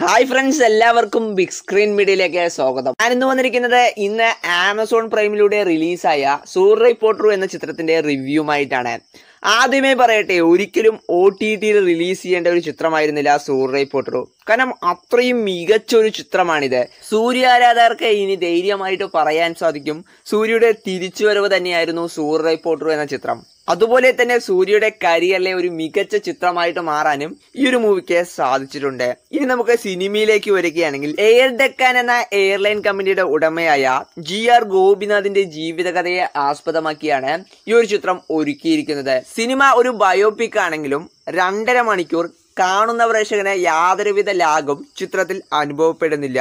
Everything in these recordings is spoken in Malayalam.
ഹായ് ഫ്രണ്ട്സ് എല്ലാവർക്കും ബിഗ് സ്ക്രീൻ മീഡിയയിലേക്ക് സ്വാഗതം ഞാൻ ഇന്ന് വന്നിരിക്കുന്നത് ഇന്ന് ആമസോൺ പ്രൈമിലൂടെ റിലീസായ സൂറൈ പോട്ടറു എന്ന ചിത്രത്തിന്റെ റിവ്യൂമായിട്ടാണ് ആദ്യമേ പറയട്ടെ ഒരിക്കലും ഒ ടി ടിയിൽ റിലീസ് ചെയ്യേണ്ട ഒരു ചിത്രമായിരുന്നില്ല സൂറൈ പോട്ടറു കാരണം അത്രയും മികച്ചൊരു ചിത്രമാണിത് സൂര്യാരാധകർക്ക് ഇനി ധൈര്യമായിട്ട് പറയാൻ സാധിക്കും സൂര്യയുടെ തിരിച്ചുവരവ് തന്നെയായിരുന്നു സൂര്യ റിപ്പോർട്ടർ എന്ന ചിത്രം അതുപോലെ തന്നെ സൂര്യയുടെ കരിയറിലെ ഒരു മികച്ച ചിത്രമായിട്ട് മാറാനും ഈ ഒരു മൂവിക്ക് സാധിച്ചിട്ടുണ്ട് ഇനി നമുക്ക് സിനിമയിലേക്ക് വരികയാണെങ്കിൽ എയർ ഡെക്കാൻ എന്ന എയർലൈൻ കമ്പനിയുടെ ഉടമയായ ജി ആർ ഗോപിനാഥിന്റെ ജീവിതകഥയെ ആസ്പദമാക്കിയാണ് ഈ ഒരു ചിത്രം ഒരുക്കിയിരിക്കുന്നത് സിനിമ ഒരു ബയോപിക് ആണെങ്കിലും രണ്ടര മണിക്കൂർ കാണുന്ന പ്രേക്ഷകന് യാതൊരുവിധ ലാഗും ചിത്രത്തിൽ അനുഭവപ്പെടുന്നില്ല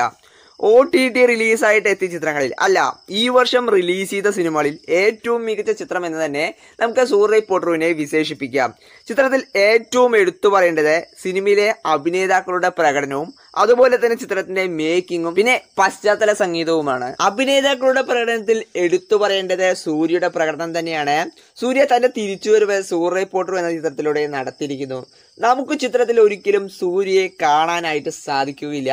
ഒ ടി ടി റിലീസായിട്ട് എത്തിയ ചിത്രങ്ങളിൽ അല്ല ഈ വർഷം റിലീസ് ചെയ്ത സിനിമകളിൽ ഏറ്റവും മികച്ച ചിത്രം എന്ന് തന്നെ നമുക്ക് സൂര്യ പോട്ടറുവിനെ വിശേഷിപ്പിക്കാം ചിത്രത്തിൽ ഏറ്റവും എടുത്തു പറയേണ്ടത് സിനിമയിലെ അഭിനേതാക്കളുടെ പ്രകടനവും അതുപോലെ തന്നെ ചിത്രത്തിന്റെ മേക്കിങ്ങും പിന്നെ പശ്ചാത്തല സംഗീതവുമാണ് അഭിനേതാക്കളുടെ പ്രകടനത്തിൽ എടുത്തു പറയേണ്ടത് സൂര്യയുടെ പ്രകടനം തന്നെയാണ് സൂര്യ തന്റെ തിരിച്ചുവരവ് സൂര്യ പോട്ടർ എന്ന ചിത്രത്തിലൂടെ നടത്തിയിരിക്കുന്നു നമുക്ക് ചിത്രത്തിൽ ഒരിക്കലും സൂര്യയെ കാണാനായിട്ട് സാധിക്കുകയില്ല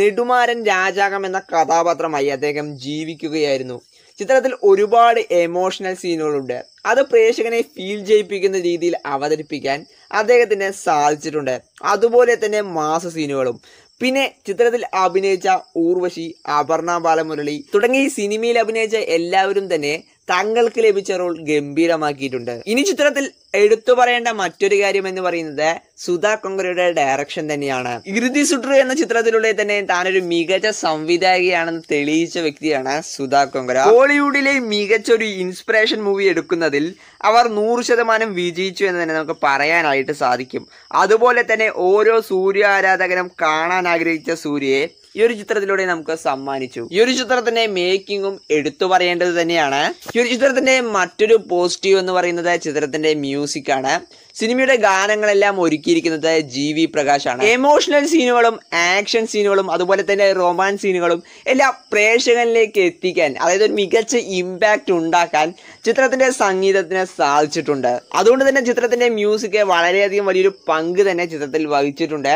നെടുമാരൻ രാജാകം എന്ന കഥാപാത്രമായി അദ്ദേഹം ജീവിക്കുകയായിരുന്നു ചിത്രത്തിൽ ഒരുപാട് എമോഷണൽ സീനുകളുണ്ട് അത് പ്രേക്ഷകനെ ഫീൽ ചെയ്യിപ്പിക്കുന്ന രീതിയിൽ അവതരിപ്പിക്കാൻ അദ്ദേഹത്തിന് സാധിച്ചിട്ടുണ്ട് അതുപോലെ തന്നെ മാസ സീനുകളും പിന്നെ ചിത്രത്തിൽ അഭിനയിച്ച ഊർവശി അപർണ ബാലമുരളി തുടങ്ങി സിനിമയിൽ അഭിനയിച്ച എല്ലാവരും തന്നെ തങ്ങൾക്ക് ലഭിച്ച റോൾ ഗംഭീരമാക്കിയിട്ടുണ്ട് ഇനി ചിത്രത്തിൽ എടുത്തു പറയേണ്ട മറ്റൊരു കാര്യം എന്ന് പറയുന്നത് സുധാ കൊങ്കരയുടെ ഡയറക്ഷൻ തന്നെയാണ് ഇരുതി സുട്രു എന്ന ചിത്രത്തിലൂടെ തന്നെ താനൊരു മികച്ച സംവിധായകയാണെന്ന് തെളിയിച്ച വ്യക്തിയാണ് സുധാ കൊങ്കര ബോളിവുഡിലെ മികച്ച ഒരു ഇൻസ്പിറേഷൻ മൂവി എടുക്കുന്നതിൽ അവർ നൂറ് ശതമാനം വിജയിച്ചു എന്ന് തന്നെ നമുക്ക് പറയാനായിട്ട് സാധിക്കും അതുപോലെ തന്നെ ഓരോ സൂര്യ ആരാധകനും കാണാൻ ആഗ്രഹിച്ച സൂര്യയെ ഈ ഒരു ചിത്രത്തിലൂടെ നമുക്ക് സമ്മാനിച്ചു ഈ ഒരു ചിത്രത്തിന്റെ മേക്കിങ്ങും എടുത്തു പറയേണ്ടത് തന്നെയാണ് ഈ ഒരു ചിത്രത്തിന്റെ മറ്റൊരു പോസിറ്റീവ് എന്ന് പറയുന്നത് ചിത്രത്തിന്റെ മ്യൂസിക് ആണ് സിനിമയുടെ ഗാനങ്ങളെല്ലാം ഒരുക്കിയിരിക്കുന്നത് ജി വി പ്രകാശാണ് എമോഷണൽ സീനുകളും ആക്ഷൻ സീനുകളും അതുപോലെ തന്നെ റൊമാൻസ് സീനുകളും എല്ലാം പ്രേക്ഷകനിലേക്ക് എത്തിക്കാൻ അതായത് ഒരു മികച്ച ഇമ്പാക്റ്റ് ഉണ്ടാക്കാൻ ചിത്രത്തിന്റെ സംഗീതത്തിന് സാധിച്ചിട്ടുണ്ട് അതുകൊണ്ട് തന്നെ ചിത്രത്തിന്റെ മ്യൂസിക് വളരെയധികം വലിയൊരു പങ്ക് തന്നെ ചിത്രത്തിൽ വഹിച്ചിട്ടുണ്ട്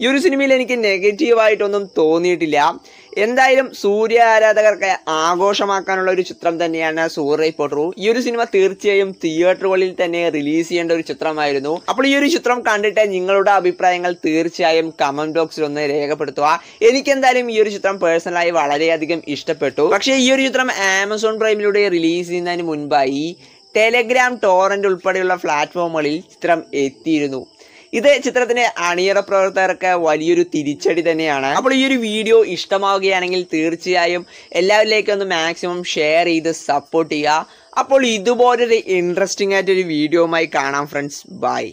ഈ ഒരു സിനിമയിൽ എനിക്ക് നെഗറ്റീവായിട്ടൊന്നും തോന്നിയിട്ടില്ല എന്തായാലും സൂര്യ ആരാധകർക്ക് ആഘോഷമാക്കാനുള്ള ഒരു ചിത്രം തന്നെയാണ് സൂര്യ ഇപ്പോൾ ഈ ഒരു സിനിമ തീർച്ചയായും തിയേറ്ററുകളിൽ തന്നെ റിലീസ് ചെയ്യേണ്ട ഒരു ചിത്രമായിരുന്നു അപ്പോൾ ഈ ഒരു ചിത്രം കണ്ടിട്ട് നിങ്ങളുടെ അഭിപ്രായങ്ങൾ തീർച്ചയായും കമന്റ് ബോക്സിൽ ഒന്ന് രേഖപ്പെടുത്തുക എനിക്ക് എന്തായാലും ഈ ഒരു ചിത്രം പേഴ്സണലായി വളരെയധികം ഇഷ്ടപ്പെട്ടു പക്ഷേ ഈ ഒരു ചിത്രം ആമസോൺ പ്രൈമിലൂടെ റിലീസ് ചെയ്യുന്നതിന് മുൻപായി ടെലഗ്രാം ടോറൻ്റ് ഉൾപ്പെടെയുള്ള പ്ലാറ്റ്ഫോമുകളിൽ ചിത്രം എത്തിയിരുന്നു ഇത് ചിത്രത്തിന്റെ അണിയറ പ്രവർത്തകർക്ക് വലിയൊരു തിരിച്ചടി തന്നെയാണ് അപ്പോൾ ഈ ഒരു വീഡിയോ ഇഷ്ടമാവുകയാണെങ്കിൽ തീർച്ചയായും എല്ലാവരിലേക്കും ഒന്ന് മാക്സിമം ഷെയർ ചെയ്ത് സപ്പോർട്ട് ചെയ്യുക അപ്പോൾ ഇതുപോലൊരു ഇൻട്രസ്റ്റിംഗ് ആയിട്ടൊരു ആയി കാണാം ഫ്രണ്ട്സ് ബൈ